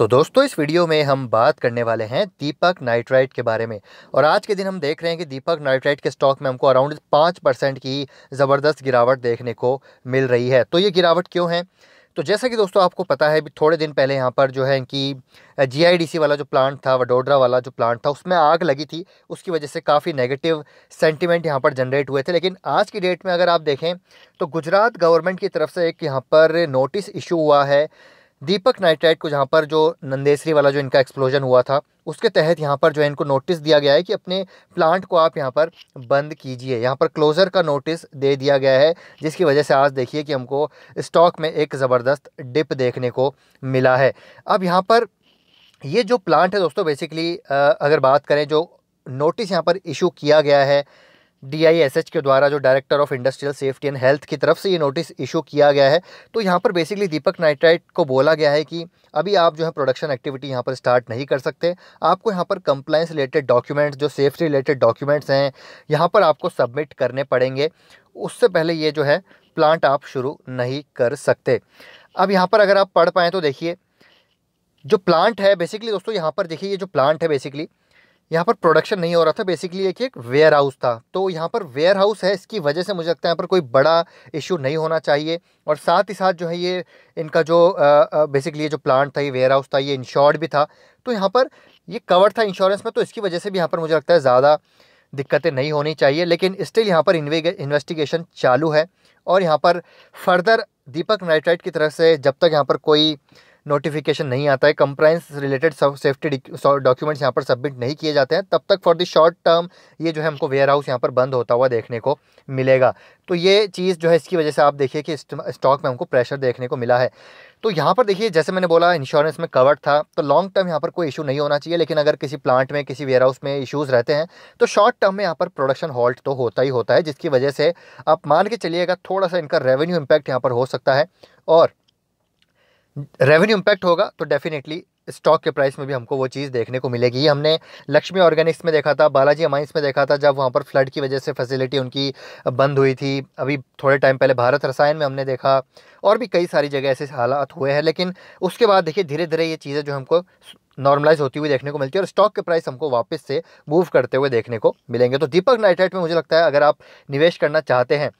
तो दोस्तों इस वीडियो में हम बात करने वाले हैं दीपक नाइट्राइट के बारे में और आज के दिन हम देख रहे हैं कि दीपक नाइट्राइट के स्टॉक में हमको अराउंड पाँच परसेंट की ज़बरदस्त गिरावट देखने को मिल रही है तो ये गिरावट क्यों है तो जैसा कि दोस्तों आपको पता है भी थोड़े दिन पहले यहाँ पर जो है कि जीआईडीसी वाला जो प्लांट था वडोदरा वाला जो प्लांट था उसमें आग लगी थी उसकी वजह से काफ़ी नेगेटिव सेंटीमेंट यहाँ पर जनरेट हुए थे लेकिन आज की डेट में अगर आप देखें तो गुजरात गवर्नमेंट की तरफ से एक यहाँ पर नोटिस इशू हुआ है दीपक नाइट्राइट को जहाँ पर जो नंदेसरी वाला जो इनका एक्सप्लोजन हुआ था उसके तहत यहाँ पर जो है इनको नोटिस दिया गया है कि अपने प्लांट को आप यहाँ पर बंद कीजिए यहाँ पर क्लोज़र का नोटिस दे दिया गया है जिसकी वजह से आज देखिए कि हमको स्टॉक में एक ज़बरदस्त डिप देखने को मिला है अब यहाँ पर ये जो प्लांट है दोस्तों बेसिकली अगर बात करें जो नोटिस यहाँ पर इशू किया गया है डीआईएसएच के द्वारा जो director of industrial safety and health की तरफ से ये नोटिस इशू किया गया है तो यहाँ पर बेसिकली दीपक नाइट्राइट को बोला गया है कि अभी आप जो है प्रोडक्शन एक्टिविटी यहाँ पर स्टार्ट नहीं कर सकते आपको यहाँ पर कंप्लाइंस रिलेटेड डॉक्यूमेंट्स जो सेफ्टी रिलेटेड डॉक्यूमेंट्स हैं यहाँ पर आपको सबमिट करने पड़ेंगे उससे पहले ये जो है प्लांट आप शुरू नहीं कर सकते अब यहाँ पर अगर आप पढ़ पाएँ तो देखिए जो प्लांट है बेसिकली दोस्तों यहाँ पर देखिए ये जो प्लांट है बेसिकली यहाँ पर प्रोडक्शन नहीं हो रहा था बेसिकली एक एक वेयर हाउस था तो यहाँ पर वेयर हाउस है इसकी वजह से मुझे लगता है यहाँ पर कोई बड़ा इशू नहीं होना चाहिए और साथ ही साथ जो है ये इनका जो बेसिकली ये जो प्लांट था ये वेयर हाउस था ये इंश्योर्ड भी था तो यहाँ पर ये कवर था इंश्योरेंस में तो इसकी वजह से भी यहाँ पर मुझे लगता है ज़्यादा दिक्कतें नहीं होनी चाहिए लेकिन स्टिल यहाँ पर इन्वेस्टिगेशन चालू है और यहाँ पर फर्दर दीपक नाइट्राइट की तरफ से जब तक यहाँ पर कोई नोटिफिकेशन नहीं आता है कंप्लाइंस रिलेटेड सेफ्टी डॉक्यूमेंट्स यहाँ पर सबमिट नहीं किए जाते हैं तब तक फॉर द शॉर्ट टर्म ये जो है हमको वेयर हाउस यहाँ पर बंद होता हुआ देखने को मिलेगा तो ये चीज़ जो है इसकी वजह से आप देखिए कि स्टॉक में हमको प्रेशर देखने को मिला है तो यहाँ पर देखिए जैसे मैंने बोला इंश्योरेंस में कवर्ड था तो लॉन्ग टर्म यहाँ पर कोई इशू नहीं होना चाहिए लेकिन अगर किसी प्लांट में किसी वेयर हाउस में इशूज़ रहते हैं तो शॉर्ट टर्म में यहाँ पर प्रोडक्शन हॉल्ट तो होता ही होता है जिसकी वजह से आप मान के चलिएगा थोड़ा सा इनका रेवेन्यू इम्पैक्ट यहाँ पर हो सकता है और रेवेन्यू इम्पैक्ट होगा तो डेफिनेटली स्टॉक के प्राइस में भी हमको वो चीज़ देखने को मिलेगी हमने लक्ष्मी ऑर्गेनिक्स में देखा था बालाजी अमाइंस में देखा था जब वहाँ पर फ्लड की वजह से फैसिलिटी उनकी बंद हुई थी अभी थोड़े टाइम पहले भारत रसायन में हमने देखा और भी कई सारी जगह ऐसे हालात हुए हैं लेकिन उसके बाद देखिए धीरे धीरे ये चीज़ें जो हमको नॉर्मलाइज होती हुई देखने को मिलती है और स्टॉक के प्राइस हमको वापस से मूव करते हुए देखने को मिलेंगे तो दीपक नाइट्राइट में मुझे लगता है अगर आप निवेश करना चाहते हैं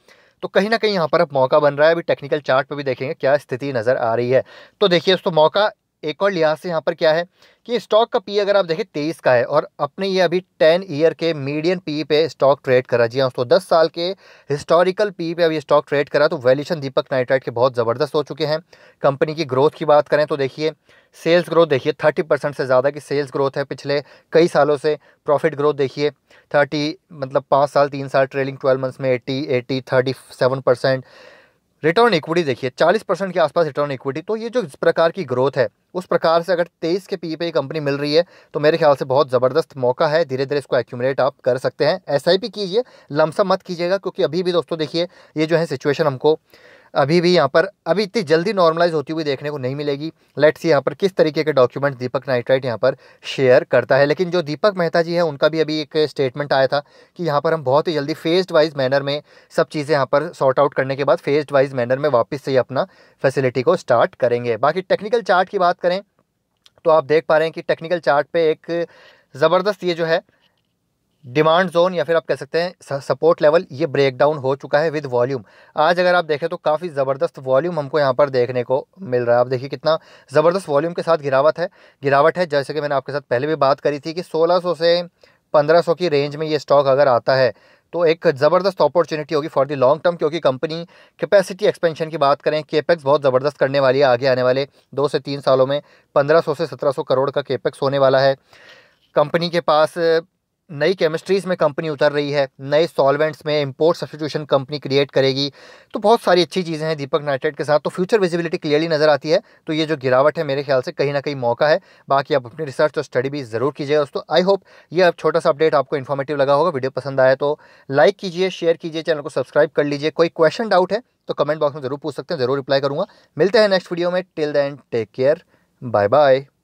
तो कहीं ना कहीं यहाँ पर अब मौका बन रहा है अभी टेक्निकल चार्ट पर भी देखेंगे क्या स्थिति नज़र आ रही है तो देखिए दोस्तों मौका एक और लिहाज से यहाँ पर क्या है कि स्टॉक का पी अगर आप देखें तेईस का है और अपने ये अभी टेन ईयर के मीडियम पी पे स्टॉक ट्रेड करा जी हाँ उसको दस साल के हिस्टोरिकल पी पे अभी स्टॉक ट्रेड करा तो वैल्यूशन दीपक नाइट्राइट के बहुत ज़बरदस्त हो चुके हैं कंपनी की ग्रोथ की बात करें तो देखिए सेल्स ग्रोथ देखिए थर्टी परसेंट से ज़्यादा की सेल्स ग्रोथ है पिछले कई सालों से प्रॉफिट ग्रोथ देखिए थर्टी मतलब पाँच साल तीन साल ट्रेलिंग ट्वेल्व मंथ्स में eighty eighty thirty seven percent return equity देखिए 40 परसेंट के आसपास रिटर्न इक्विटी तो ये जो इस प्रकार की ग्रोथ है उस प्रकार से अगर तेईस के पी e पे कंपनी मिल रही है तो मेरे ख्याल से बहुत ज़बरदस्त मौका है धीरे धीरे इसको एक्यूमलेट आप कर सकते हैं एस कीजिए लमसम मत कीजिएगा क्योंकि अभी भी दोस्तों देखिए ये जो है सिचुएशन हमको अभी भी यहाँ पर अभी इतनी जल्दी नॉर्मलाइज होती हुई देखने को नहीं मिलेगी लेट्स यहाँ पर किस तरीके के डॉक्यूमेंट दीपक नाइट्राइट यहाँ पर शेयर करता है लेकिन जो दीपक मेहता जी हैं उनका भी अभी एक स्टेटमेंट आया था कि यहाँ पर हम बहुत ही जल्दी फेस्ड वाइज मैनर में सब चीज़ें यहाँ पर सॉर्ट आउट करने के बाद फेस्ड वाइज मैनर में वापस से अपना फैसिलिटी को स्टार्ट करेंगे बाकी टेक्निकल चार्ट की बात करें तो आप देख पा रहे हैं कि टेक्निकल चार्ट पे एक ज़बरदस्त ये जो है डिमांड जोन या फिर आप कह सकते हैं सपोर्ट लेवल ये ब्रेक डाउन हो चुका है विद वॉल्यूम आज अगर आप देखें तो काफ़ी ज़बरदस्त वॉल्यूम हमको यहाँ पर देखने को मिल रहा है आप देखिए कितना ज़बरदस्त वॉल्यूम के साथ गिरावट है गिरावट है जैसे कि मैंने आपके साथ पहले भी बात करी थी कि 1600 से 1500 की रेंज में ये स्टॉक अगर आता है तो एक ज़बरदस्त अपॉर्चुनिटी होगी फॉर दी लॉन्ग टर्म क्योंकि कंपनी कैपेसिटी एक्सपेंशन की बात करें केपेक्स बहुत ज़बरदस्त करने वाली है आगे आने वाले दो से तीन सालों में पंद्रह से सत्रह करोड़ का केपेक्स होने वाला है कंपनी के पास नई केमिस्ट्रीज में कंपनी उतर रही है नए सॉल्वेंट्स में इंपोर्ट सब्सटीट्यूशन कंपनी क्रिएट करेगी तो बहुत सारी अच्छी चीज़ें हैं दीपक नाइट्रेट के साथ तो फ्यूचर विजिबिलिटी क्लियरली नज़र आती है तो ये जो गिरावट है मेरे ख्याल से कहीं ना कहीं मौका है बाकी आप अपनी रिसर्च और स्टडी भी ज़रूर कीजिएगा दोस्तों आई होप ये अब छोटा सा अपडेट आपको इन्फॉर्मेटिव लगा होगा वीडियो पसंद आया तो लाइक कीजिए शेयर कीजिए चैनल को सब्सक्राइब कर लीजिए कोई क्वेश्चन डाउट है तो कमेंट बॉक्स में ज़रूर पूछ सकते हैं ज़रूर रिप्लाई करूंगा मिलते हैं नेक्स्ट वीडियो में till then take care bye bye